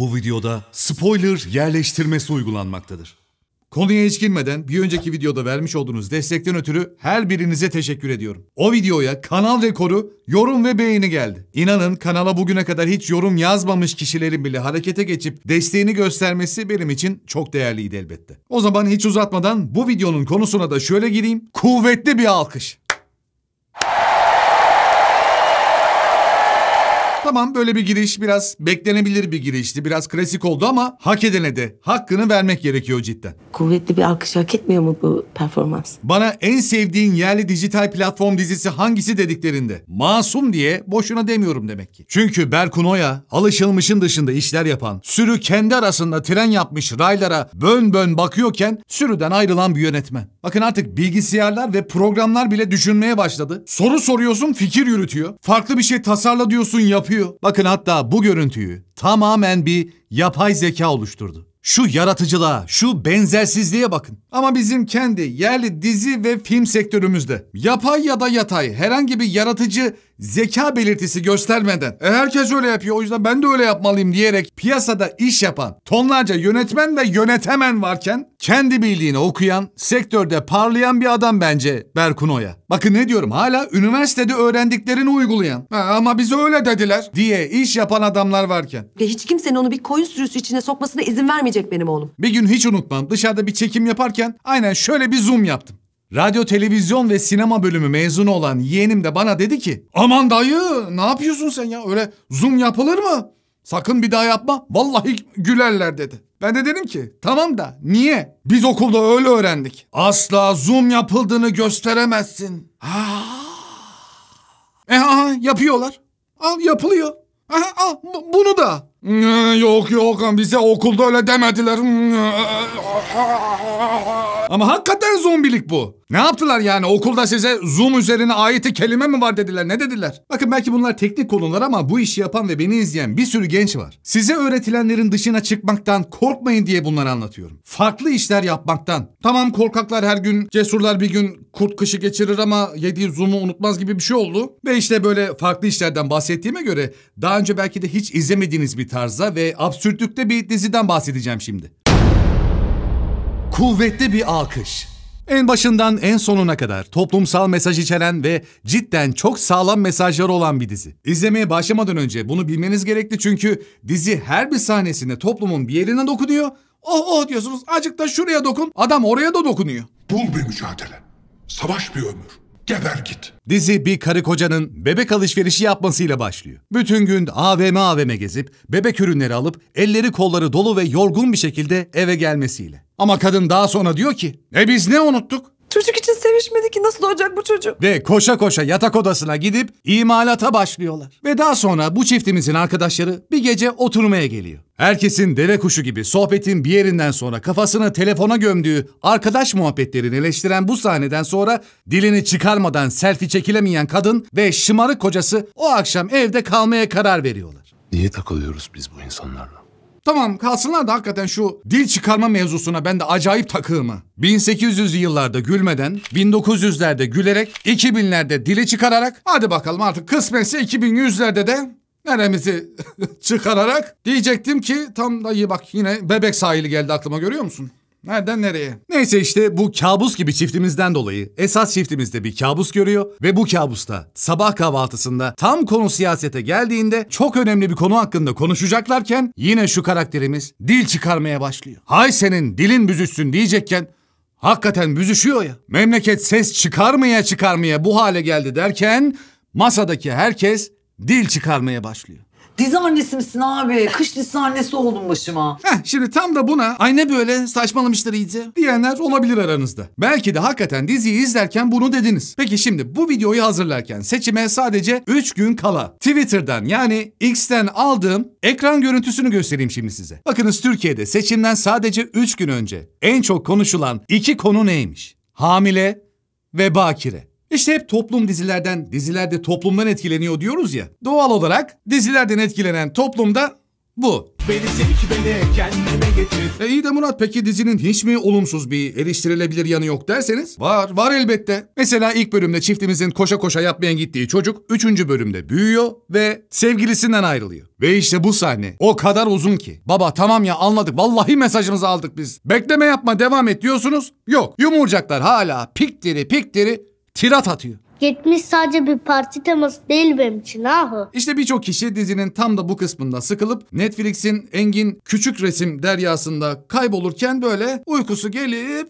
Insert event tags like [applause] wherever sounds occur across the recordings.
Bu videoda spoiler yerleştirmesi uygulanmaktadır. Konuya hiç girmeden bir önceki videoda vermiş olduğunuz destekten ötürü her birinize teşekkür ediyorum. O videoya kanal rekoru yorum ve beğeni geldi. İnanın kanala bugüne kadar hiç yorum yazmamış kişilerin bile harekete geçip desteğini göstermesi benim için çok değerliydi elbette. O zaman hiç uzatmadan bu videonun konusuna da şöyle gireyim. Kuvvetli bir alkış. Tamam böyle bir giriş biraz beklenebilir bir girişti. Biraz klasik oldu ama hak edene de hakkını vermek gerekiyor cidden. Kuvvetli bir alkış hak etmiyor mu bu performans? Bana en sevdiğin yerli dijital platform dizisi hangisi dediklerinde masum diye boşuna demiyorum demek ki. Çünkü Berkunoya alışılmışın dışında işler yapan, sürü kendi arasında tren yapmış raylara bön bön bakıyorken sürüden ayrılan bir yönetmen. Bakın artık bilgisayarlar ve programlar bile düşünmeye başladı. Soru soruyorsun fikir yürütüyor. Farklı bir şey tasarla diyorsun yapıyor yapıyor. Bakın hatta bu görüntüyü tamamen bir yapay zeka oluşturdu. Şu yaratıcılığa, şu benzersizliğe bakın. Ama bizim kendi yerli dizi ve film sektörümüzde yapay ya da yatay herhangi bir yaratıcı zeka belirtisi göstermeden e herkes öyle yapıyor o yüzden ben de öyle yapmalıyım diyerek piyasada iş yapan tonlarca yönetmen ve yönetemen varken kendi bildiğini okuyan, sektörde parlayan bir adam bence Berkun Oya. Bakın ne diyorum hala üniversitede öğrendiklerini uygulayan ha, e, ama bize öyle dediler diye iş yapan adamlar varken. Ve hiç kimsenin onu bir koyun sürüsü içine sokmasına izin vermeyecek benim oğlum. Bir gün hiç unutmam dışarıda bir çekim yaparken aynen şöyle bir zoom yaptım. Radyo, televizyon ve sinema bölümü mezunu olan yeğenim de bana dedi ki aman dayı ne yapıyorsun sen ya öyle zoom yapılır mı? Sakın bir daha yapma vallahi gülerler dedi. Ben de dedim ki tamam da niye? Biz okulda öyle öğrendik. Asla zoom yapıldığını gösteremezsin. Ha. Ah. E ha yapıyorlar. Al yapılıyor. Aha, al bunu da. Yok yok bize okulda öyle demediler. Ama hakikaten zombilik bu. Ne yaptılar yani okulda size Zoom üzerine ayeti kelime mi var dediler ne dediler? Bakın belki bunlar teknik konular ama bu işi yapan ve beni izleyen bir sürü genç var. Size öğretilenlerin dışına çıkmaktan korkmayın diye bunları anlatıyorum. Farklı işler yapmaktan. Tamam korkaklar her gün cesurlar bir gün kurt kışı geçirir ama yediği Zoom'u unutmaz gibi bir şey oldu. Ve işte böyle farklı işlerden bahsettiğime göre daha önce belki de hiç izlemediğiniz bir tarza ve absürtlükte bir diziden bahsedeceğim şimdi. Kuvvetli bir alkış. En başından en sonuna kadar toplumsal mesaj içeren ve cidden çok sağlam mesajları olan bir dizi. İzlemeye başlamadan önce bunu bilmeniz gerekli çünkü dizi her bir sahnesinde toplumun bir yerine dokunuyor. Oh oh diyorsunuz acık da şuraya dokun adam oraya da dokunuyor. Bul bir mücadele. Savaş bir ömür. Geber git. Dizi bir karı kocanın bebek alışverişi yapmasıyla başlıyor. Bütün gün AVM AVM gezip bebek ürünleri alıp elleri kolları dolu ve yorgun bir şekilde eve gelmesiyle. Ama kadın daha sonra diyor ki e biz ne unuttuk? Çocuk için sevişmedi ki nasıl olacak bu çocuk? Ve koşa koşa yatak odasına gidip imalata başlıyorlar. Ve daha sonra bu çiftimizin arkadaşları bir gece oturmaya geliyor. Herkesin deve kuşu gibi sohbetin bir yerinden sonra kafasını telefona gömdüğü arkadaş muhabbetlerini eleştiren bu sahneden sonra dilini çıkarmadan selfie çekilemeyen kadın ve şımarık kocası o akşam evde kalmaya karar veriyorlar. Niye takılıyoruz biz bu insanlarla? Tamam kalsınlar da hakikaten şu dil çıkarma mevzusuna ben de acayip takığımı. 1800'lü yıllarda gülmeden, 1900'lerde gülerek, 2000'lerde dili çıkararak hadi bakalım artık kısmetse 2100'lerde de neremizi [laughs] çıkararak diyecektim ki tam da iyi bak yine bebek sahili geldi aklıma görüyor musun? Nereden nereye? Neyse işte bu kabus gibi çiftimizden dolayı esas çiftimizde bir kabus görüyor ve bu kabusta sabah kahvaltısında tam konu siyasete geldiğinde çok önemli bir konu hakkında konuşacaklarken yine şu karakterimiz dil çıkarmaya başlıyor. Hay senin dilin büzüşsün diyecekken hakikaten büzüşüyor ya. Memleket ses çıkarmaya çıkarmaya bu hale geldi derken masadaki herkes dil çıkarmaya başlıyor. Dizi annesi misin abi? Kış dizisi annesi oldun başıma. Heh, şimdi tam da buna ay ne böyle saçmalamıştır iyice diyenler olabilir aranızda. Belki de hakikaten diziyi izlerken bunu dediniz. Peki şimdi bu videoyu hazırlarken seçime sadece 3 gün kala Twitter'dan yani X'ten aldığım ekran görüntüsünü göstereyim şimdi size. Bakınız Türkiye'de seçimden sadece 3 gün önce en çok konuşulan iki konu neymiş? Hamile ve bakire. İşte hep toplum dizilerden, dizilerde toplumdan etkileniyor diyoruz ya. Doğal olarak dizilerden etkilenen toplumda bu. Beni sevk beni kendime getir. E iyi de Murat peki dizinin hiç mi olumsuz bir eleştirilebilir yanı yok derseniz? Var, var elbette. Mesela ilk bölümde çiftimizin koşa koşa yapmaya gittiği çocuk üçüncü bölümde büyüyor ve sevgilisinden ayrılıyor. Ve işte bu sahne o kadar uzun ki. Baba tamam ya anladık vallahi mesajımızı aldık biz. Bekleme yapma devam et diyorsunuz. Yok yumurcaklar hala piktiri piktiri tirat atıyor. 70 sadece bir parti teması değil benim için Ahı. İşte birçok kişi dizinin tam da bu kısmında sıkılıp Netflix'in engin küçük resim deryasında kaybolurken böyle uykusu gelip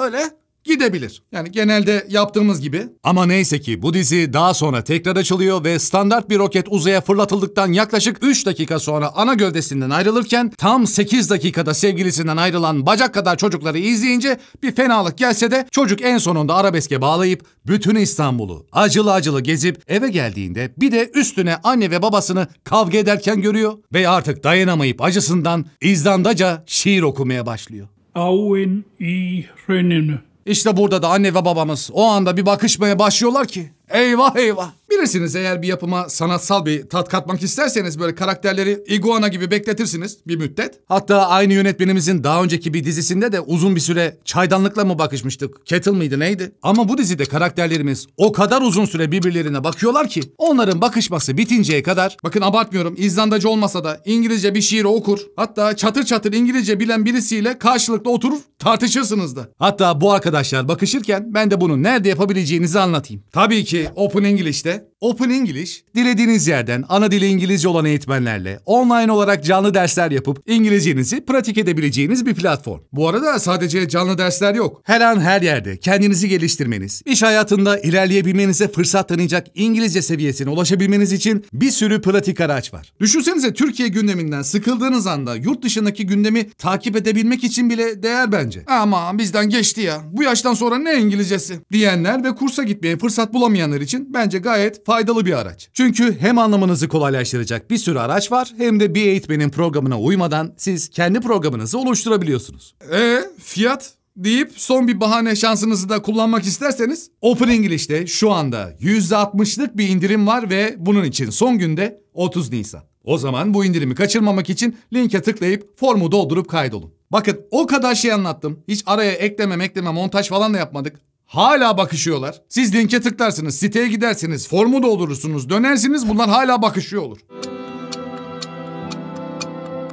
öyle gidebilir. Yani genelde yaptığımız gibi. Ama neyse ki bu dizi daha sonra tekrar açılıyor ve standart bir roket uzaya fırlatıldıktan yaklaşık 3 dakika sonra ana gövdesinden ayrılırken tam 8 dakikada sevgilisinden ayrılan bacak kadar çocukları izleyince bir fenalık gelse de çocuk en sonunda arabeske bağlayıp bütün İstanbul'u acılı acılı gezip eve geldiğinde bir de üstüne anne ve babasını kavga ederken görüyor ve artık dayanamayıp acısından izdandaca şiir okumaya başlıyor. Auen i rönünü işte burada da anne ve babamız o anda bir bakışmaya başlıyorlar ki Eyvah eyvah. Bilirsiniz eğer bir yapıma sanatsal bir tat katmak isterseniz böyle karakterleri iguana gibi bekletirsiniz bir müddet. Hatta aynı yönetmenimizin daha önceki bir dizisinde de uzun bir süre çaydanlıkla mı bakışmıştık? Kettle mıydı neydi? Ama bu dizide karakterlerimiz o kadar uzun süre birbirlerine bakıyorlar ki onların bakışması bitinceye kadar bakın abartmıyorum İzlandacı olmasa da İngilizce bir şiir okur. Hatta çatır çatır İngilizce bilen birisiyle karşılıklı oturur tartışırsınız da. Hatta bu arkadaşlar bakışırken ben de bunu nerede yapabileceğinizi anlatayım. Tabii ki ki Open English'te Open English, dilediğiniz yerden ana dili İngilizce olan eğitmenlerle online olarak canlı dersler yapıp İngilizcenizi pratik edebileceğiniz bir platform. Bu arada sadece canlı dersler yok. Her an her yerde kendinizi geliştirmeniz, iş hayatında ilerleyebilmenize fırsat tanıyacak İngilizce seviyesine ulaşabilmeniz için bir sürü pratik araç var. Düşünsenize Türkiye gündeminden sıkıldığınız anda yurt dışındaki gündemi takip edebilmek için bile değer bence. Ama bizden geçti ya. Bu yaştan sonra ne İngilizcesi diyenler ve kursa gitmeye fırsat bulamayanlar için bence gayet faydalı faydalı bir araç. Çünkü hem anlamanızı kolaylaştıracak bir sürü araç var hem de bir eğitmenin programına uymadan siz kendi programınızı oluşturabiliyorsunuz. Ee, fiyat? deyip son bir bahane şansınızı da kullanmak isterseniz Open English'te şu anda %60'lık bir indirim var ve bunun için son günde 30 Nisan. O zaman bu indirimi kaçırmamak için linke tıklayıp formu doldurup kaydolun. Bakın o kadar şey anlattım. Hiç araya ekleme ekleme montaj falan da yapmadık. Hala bakışıyorlar. Siz linke tıklarsınız, siteye gidersiniz, formu doldurursunuz, dönersiniz bunlar hala bakışıyor olur.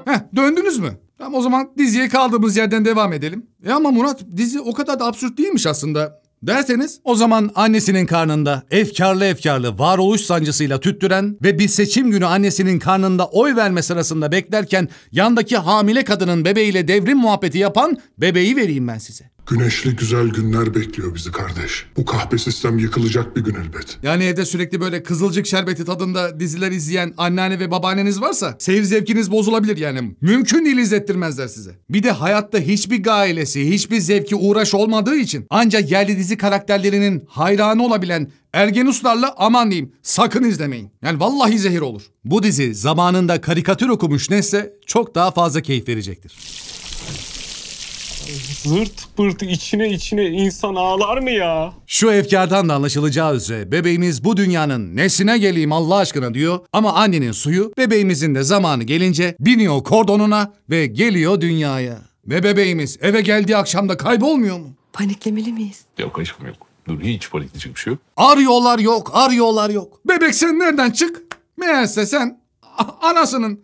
Heh, döndünüz mü? Tamam o zaman diziye kaldığımız yerden devam edelim. E ama Murat dizi o kadar da absürt değilmiş aslında. Derseniz o zaman annesinin karnında efkarlı efkarlı varoluş sancısıyla tüttüren ve bir seçim günü annesinin karnında oy verme sırasında beklerken yandaki hamile kadının bebeğiyle devrim muhabbeti yapan bebeği vereyim ben size. Güneşli güzel günler bekliyor bizi kardeş. Bu kahpe sistem yıkılacak bir gün elbet. Yani evde sürekli böyle kızılcık şerbeti tadında diziler izleyen anneanne ve babaanneniz varsa seyir zevkiniz bozulabilir yani. Mümkün değil izlettirmezler size. Bir de hayatta hiçbir gailesi, hiçbir zevki uğraş olmadığı için ancak yerli dizi karakterlerinin hayranı olabilen Ergen Uslar'la aman diyeyim sakın izlemeyin. Yani vallahi zehir olur. Bu dizi zamanında karikatür okumuş neyse çok daha fazla keyif verecektir. Zırt pırt içine içine insan ağlar mı ya? Şu efkardan da anlaşılacağı üzere bebeğimiz bu dünyanın nesine geleyim Allah aşkına diyor. Ama annenin suyu bebeğimizin de zamanı gelince biniyor kordonuna ve geliyor dünyaya. Ve bebeğimiz eve geldiği akşamda kaybolmuyor mu? Paniklemeli miyiz? Yok aşkım yok. Dur hiç panikleyecek bir şey yok. Arıyorlar yok, arıyorlar yok. Bebek sen nereden çık? Meğerse sen anasının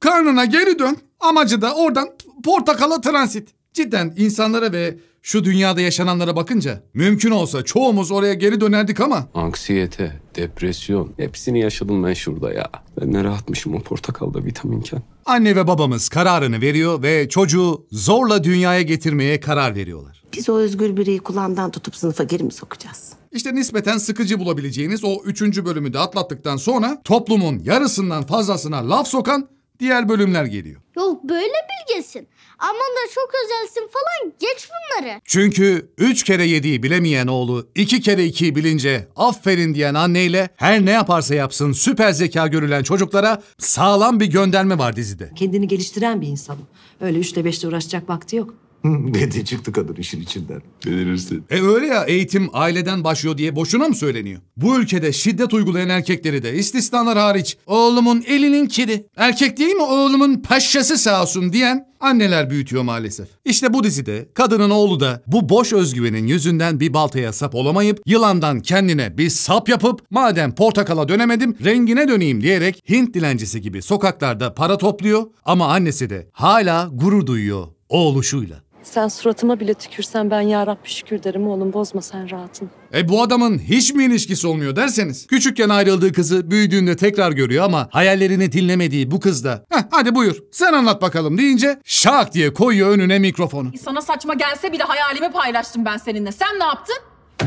karnına geri dön. Amacı da oradan portakala transit. Cidden insanlara ve şu dünyada yaşananlara bakınca mümkün olsa çoğumuz oraya geri dönerdik ama... Anksiyete, depresyon hepsini yaşadım ben şurada ya. Ben ne rahatmışım o portakalda vitaminken. Anne ve babamız kararını veriyor ve çocuğu zorla dünyaya getirmeye karar veriyorlar. Biz o özgür bireyi kulağından tutup sınıfa geri mi sokacağız? İşte nispeten sıkıcı bulabileceğiniz o üçüncü bölümü de atlattıktan sonra toplumun yarısından fazlasına laf sokan diğer bölümler geliyor. Yok böyle bilgesin. Aman da çok özelsin falan geç bunları. Çünkü üç kere yediği bilemeyen oğlu iki kere ikiyi bilince aferin diyen anneyle her ne yaparsa yapsın süper zeka görülen çocuklara sağlam bir gönderme var dizide. Kendini geliştiren bir insanım. Öyle üçte beşte uğraşacak vakti yok. [laughs] Dedi çıktı kadın işin içinden. Delirirsin. E öyle ya eğitim aileden başlıyor diye boşuna mı söyleniyor? Bu ülkede şiddet uygulayan erkekleri de istisnalar hariç oğlumun elinin kiri. Erkek değil mi oğlumun paşası sağ olsun diyen anneler büyütüyor maalesef. İşte bu dizide kadının oğlu da bu boş özgüvenin yüzünden bir baltaya sap olamayıp yılandan kendine bir sap yapıp madem portakala dönemedim rengine döneyim diyerek Hint dilencisi gibi sokaklarda para topluyor ama annesi de hala gurur duyuyor oğluşuyla. Sen suratıma bile tükürsen ben ya Rabbi şükür derim oğlum bozma sen rahatın. E bu adamın hiç mi ilişkisi olmuyor derseniz. Küçükken ayrıldığı kızı büyüdüğünde tekrar görüyor ama hayallerini dinlemediği bu kız da Heh, hadi buyur sen anlat bakalım deyince şak diye koyuyor önüne mikrofonu. Sana saçma gelse bile hayalimi paylaştım ben seninle. Sen ne yaptın?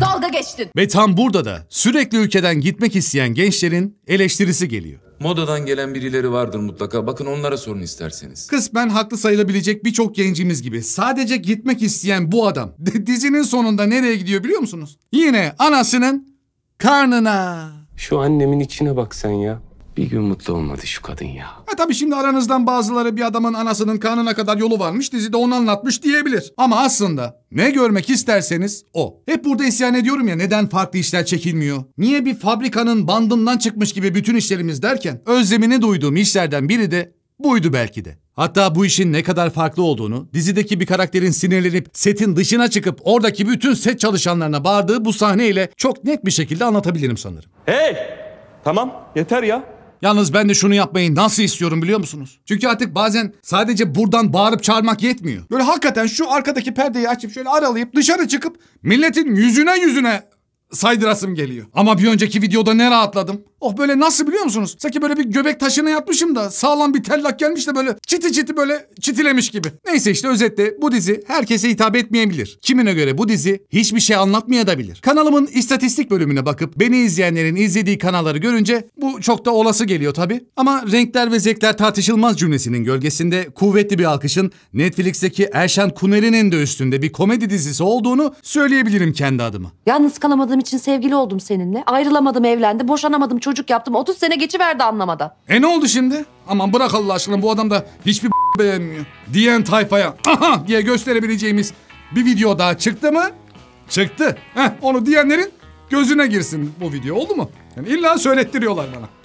Dalga geçtin. Ve tam burada da sürekli ülkeden gitmek isteyen gençlerin eleştirisi geliyor. Modadan gelen birileri vardır mutlaka. Bakın onlara sorun isterseniz. Kısmen haklı sayılabilecek birçok gencimiz gibi. Sadece gitmek isteyen bu adam [laughs] dizinin sonunda nereye gidiyor biliyor musunuz? Yine anasının karnına. Şu annemin içine bak sen ya. Bir gün mutlu olmadı şu kadın ya. E tabi şimdi aranızdan bazıları bir adamın anasının kanına kadar yolu varmış dizide onu anlatmış diyebilir. Ama aslında ne görmek isterseniz o. Hep burada isyan ediyorum ya neden farklı işler çekilmiyor? Niye bir fabrikanın bandından çıkmış gibi bütün işlerimiz derken özlemini duyduğum işlerden biri de buydu belki de. Hatta bu işin ne kadar farklı olduğunu, dizideki bir karakterin sinirlenip setin dışına çıkıp oradaki bütün set çalışanlarına bağırdığı bu sahneyle çok net bir şekilde anlatabilirim sanırım. Hey! Tamam, yeter ya. Yalnız ben de şunu yapmayı nasıl istiyorum biliyor musunuz? Çünkü artık bazen sadece buradan bağırıp çağırmak yetmiyor. Böyle hakikaten şu arkadaki perdeyi açıp şöyle aralayıp dışarı çıkıp milletin yüzüne yüzüne saydırasım geliyor. Ama bir önceki videoda ne rahatladım. Oh böyle nasıl biliyor musunuz? Sanki böyle bir göbek taşına yatmışım da sağlam bir tellak gelmiş de böyle çiti çiti böyle çitilemiş gibi. Neyse işte özetle bu dizi herkese hitap etmeyebilir. Kimine göre bu dizi hiçbir şey anlatmaya Kanalımın istatistik bölümüne bakıp beni izleyenlerin izlediği kanalları görünce bu çok da olası geliyor tabi. Ama renkler ve zevkler tartışılmaz cümlesinin gölgesinde kuvvetli bir alkışın Netflix'teki Erşan Kuneri'nin de üstünde bir komedi dizisi olduğunu söyleyebilirim kendi adıma. Yalnız kalamadığım için sevgili oldum seninle. Ayrılamadım evlendi, boşanamadım çocuk çocuk yaptım. 30 sene geçiverdi anlamada. E ne oldu şimdi? Aman bırak Allah aşkına bu adam da hiçbir beğenmiyor. Diyen tayfaya aha diye gösterebileceğimiz bir video daha çıktı mı? Çıktı. Heh, onu diyenlerin gözüne girsin bu video oldu mu? Yani illa söylettiriyorlar bana.